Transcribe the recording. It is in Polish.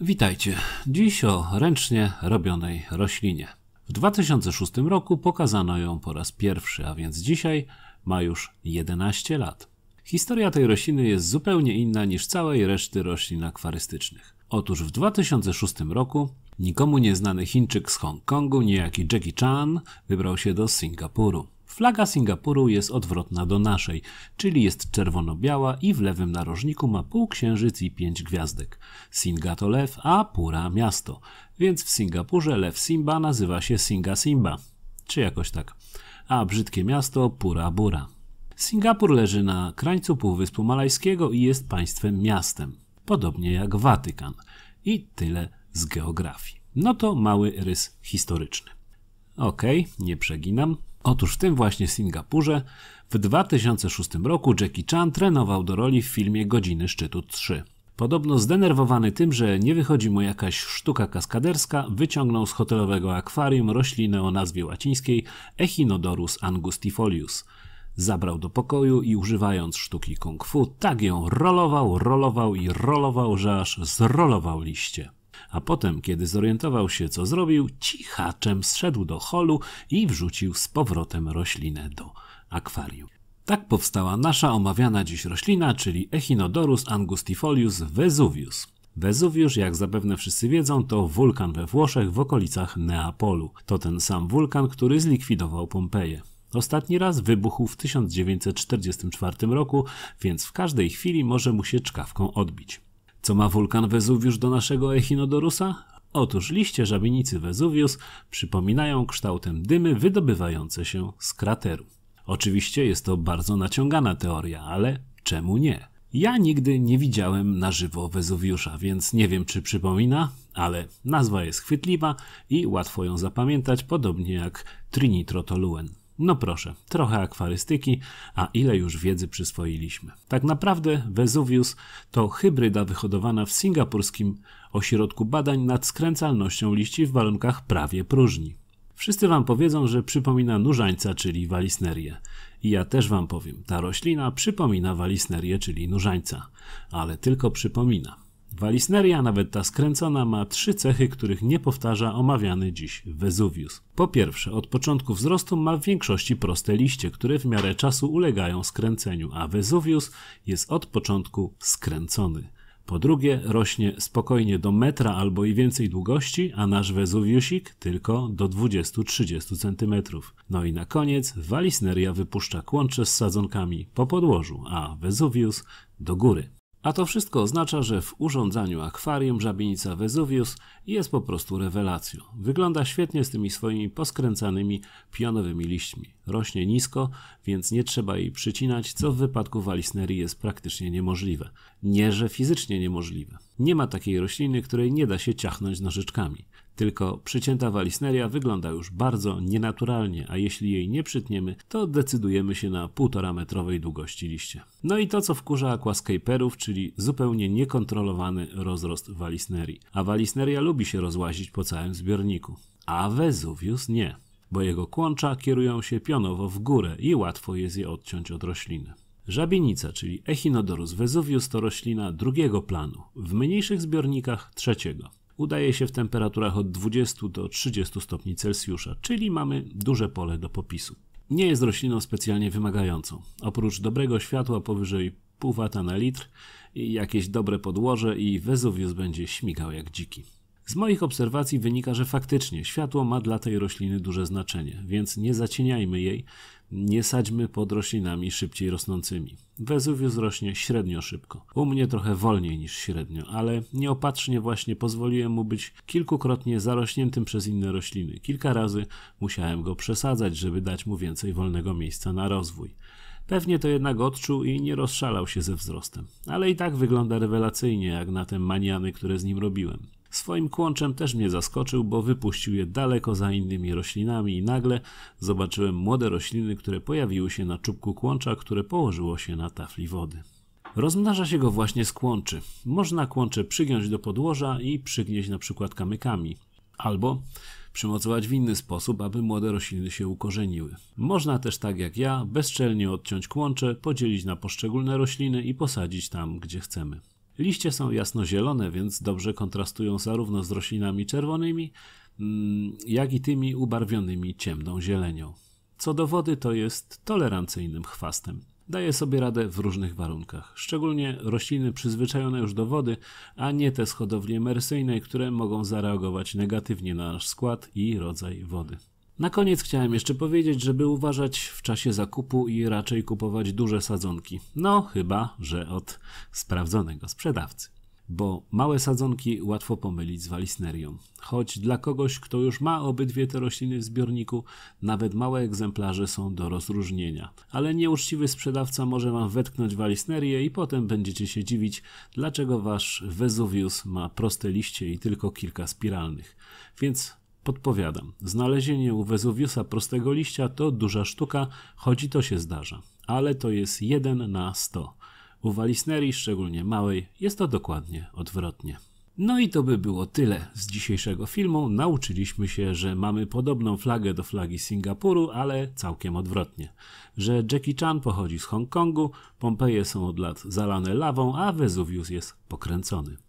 Witajcie. Dziś o ręcznie robionej roślinie. W 2006 roku pokazano ją po raz pierwszy, a więc dzisiaj ma już 11 lat. Historia tej rośliny jest zupełnie inna niż całej reszty roślin akwarystycznych. Otóż w 2006 roku nikomu nieznany Chińczyk z Hongkongu, niejaki Jackie Chan, wybrał się do Singapuru. Flaga Singapuru jest odwrotna do naszej, czyli jest czerwono-biała i w lewym narożniku ma półksiężyc i pięć gwiazdek. Singa to lew, a Pura miasto. Więc w Singapurze lew Simba nazywa się Singa Simba. Czy jakoś tak. A brzydkie miasto Pura Bura. Singapur leży na krańcu Półwyspu Malajskiego i jest państwem miastem. Podobnie jak Watykan. I tyle z geografii. No to mały rys historyczny. Okej, okay, nie przeginam. Otóż w tym właśnie Singapurze w 2006 roku Jackie Chan trenował do roli w filmie Godziny Szczytu 3. Podobno zdenerwowany tym, że nie wychodzi mu jakaś sztuka kaskaderska, wyciągnął z hotelowego akwarium roślinę o nazwie łacińskiej Echinodorus angustifolius. Zabrał do pokoju i używając sztuki kung fu, tak ją rolował, rolował i rolował, że aż zrolował liście. A potem, kiedy zorientował się, co zrobił, cichaczem zszedł do holu i wrzucił z powrotem roślinę do akwarium. Tak powstała nasza omawiana dziś roślina, czyli Echinodorus angustifolius vesuvius. Wezuwiusz, jak zapewne wszyscy wiedzą, to wulkan we Włoszech w okolicach Neapolu. To ten sam wulkan, który zlikwidował Pompeję. Ostatni raz wybuchł w 1944 roku, więc w każdej chwili może mu się czkawką odbić. Co ma wulkan Wezuwiusz do naszego Echinodorusa? Otóż liście żabienicy Wezuwius przypominają kształtem dymy wydobywające się z krateru. Oczywiście jest to bardzo naciągana teoria, ale czemu nie? Ja nigdy nie widziałem na żywo Wezuwiusza, więc nie wiem czy przypomina, ale nazwa jest chwytliwa i łatwo ją zapamiętać, podobnie jak trinitrotoluen. No proszę, trochę akwarystyki, a ile już wiedzy przyswoiliśmy. Tak naprawdę Vesuvius to hybryda wyhodowana w singapurskim ośrodku badań nad skręcalnością liści w warunkach prawie próżni. Wszyscy wam powiedzą, że przypomina nużańca, czyli walisnerię. I ja też wam powiem, ta roślina przypomina walisnerię, czyli nużańca, ale tylko przypomina. Walisneria, nawet ta skręcona, ma trzy cechy, których nie powtarza omawiany dziś Wezuwius. Po pierwsze, od początku wzrostu ma w większości proste liście, które w miarę czasu ulegają skręceniu, a Wezuwius jest od początku skręcony. Po drugie, rośnie spokojnie do metra albo i więcej długości, a nasz Wezuwiusik tylko do 20-30 cm. No i na koniec Walisneria wypuszcza kłącze z sadzonkami po podłożu, a Wezuwius do góry. A to wszystko oznacza, że w urządzaniu akwarium żabienica Vesuvius jest po prostu rewelacją. Wygląda świetnie z tymi swoimi poskręcanymi pionowymi liśćmi rośnie nisko, więc nie trzeba jej przycinać, co w wypadku walisnerii jest praktycznie niemożliwe. Nie, że fizycznie niemożliwe. Nie ma takiej rośliny, której nie da się ciachnąć nożyczkami. Tylko przycięta walisneria wygląda już bardzo nienaturalnie, a jeśli jej nie przytniemy, to decydujemy się na półtora metrowej długości liście. No i to, co wkurza aquascaperów, czyli zupełnie niekontrolowany rozrost walisnerii. A walisneria lubi się rozłazić po całym zbiorniku. A Vesuvius nie bo jego kłącza kierują się pionowo w górę i łatwo jest je odciąć od rośliny. Żabienica, czyli Echinodorus vesuvius to roślina drugiego planu, w mniejszych zbiornikach trzeciego. Udaje się w temperaturach od 20 do 30 stopni Celsjusza, czyli mamy duże pole do popisu. Nie jest rośliną specjalnie wymagającą. Oprócz dobrego światła powyżej pół wata na litr, jakieś dobre podłoże i Vesuvius będzie śmigał jak dziki. Z moich obserwacji wynika, że faktycznie światło ma dla tej rośliny duże znaczenie, więc nie zacieniajmy jej, nie sadźmy pod roślinami szybciej rosnącymi. Wezuwius rośnie średnio szybko. U mnie trochę wolniej niż średnio, ale nieopatrznie właśnie pozwoliłem mu być kilkukrotnie zarośniętym przez inne rośliny. Kilka razy musiałem go przesadzać, żeby dać mu więcej wolnego miejsca na rozwój. Pewnie to jednak odczuł i nie rozszalał się ze wzrostem. Ale i tak wygląda rewelacyjnie, jak na te maniany, które z nim robiłem. Swoim kłączem też mnie zaskoczył, bo wypuścił je daleko za innymi roślinami i nagle zobaczyłem młode rośliny, które pojawiły się na czubku kłącza, które położyło się na tafli wody. Rozmnaża się go właśnie z kłączy. Można kłącze przygiąć do podłoża i przygnieść na przykład kamykami. Albo przymocować w inny sposób, aby młode rośliny się ukorzeniły. Można też tak jak ja, bezczelnie odciąć kłącze, podzielić na poszczególne rośliny i posadzić tam, gdzie chcemy. Liście są jasnozielone, więc dobrze kontrastują zarówno z roślinami czerwonymi, mm, jak i tymi ubarwionymi ciemną zielenią. Co do wody, to jest tolerancyjnym chwastem daje sobie radę w różnych warunkach. Szczególnie rośliny przyzwyczajone już do wody, a nie te z hodowli emersyjnej, które mogą zareagować negatywnie na nasz skład i rodzaj wody. Na koniec chciałem jeszcze powiedzieć, żeby uważać w czasie zakupu i raczej kupować duże sadzonki. No, chyba że od sprawdzonego sprzedawcy bo małe sadzonki łatwo pomylić z walisnerią. Choć dla kogoś, kto już ma obydwie te rośliny w zbiorniku, nawet małe egzemplarze są do rozróżnienia. Ale nieuczciwy sprzedawca może wam wetknąć walisnerię i potem będziecie się dziwić, dlaczego wasz Vesuvius ma proste liście i tylko kilka spiralnych. Więc podpowiadam, znalezienie u Vesuviusa prostego liścia to duża sztuka, choć i to się zdarza. Ale to jest 1 na 100. U walisnerii, szczególnie małej, jest to dokładnie odwrotnie. No i to by było tyle z dzisiejszego filmu. Nauczyliśmy się, że mamy podobną flagę do flagi Singapuru, ale całkiem odwrotnie. Że Jackie Chan pochodzi z Hongkongu, Pompeje są od lat zalane lawą, a Vesuvius jest pokręcony.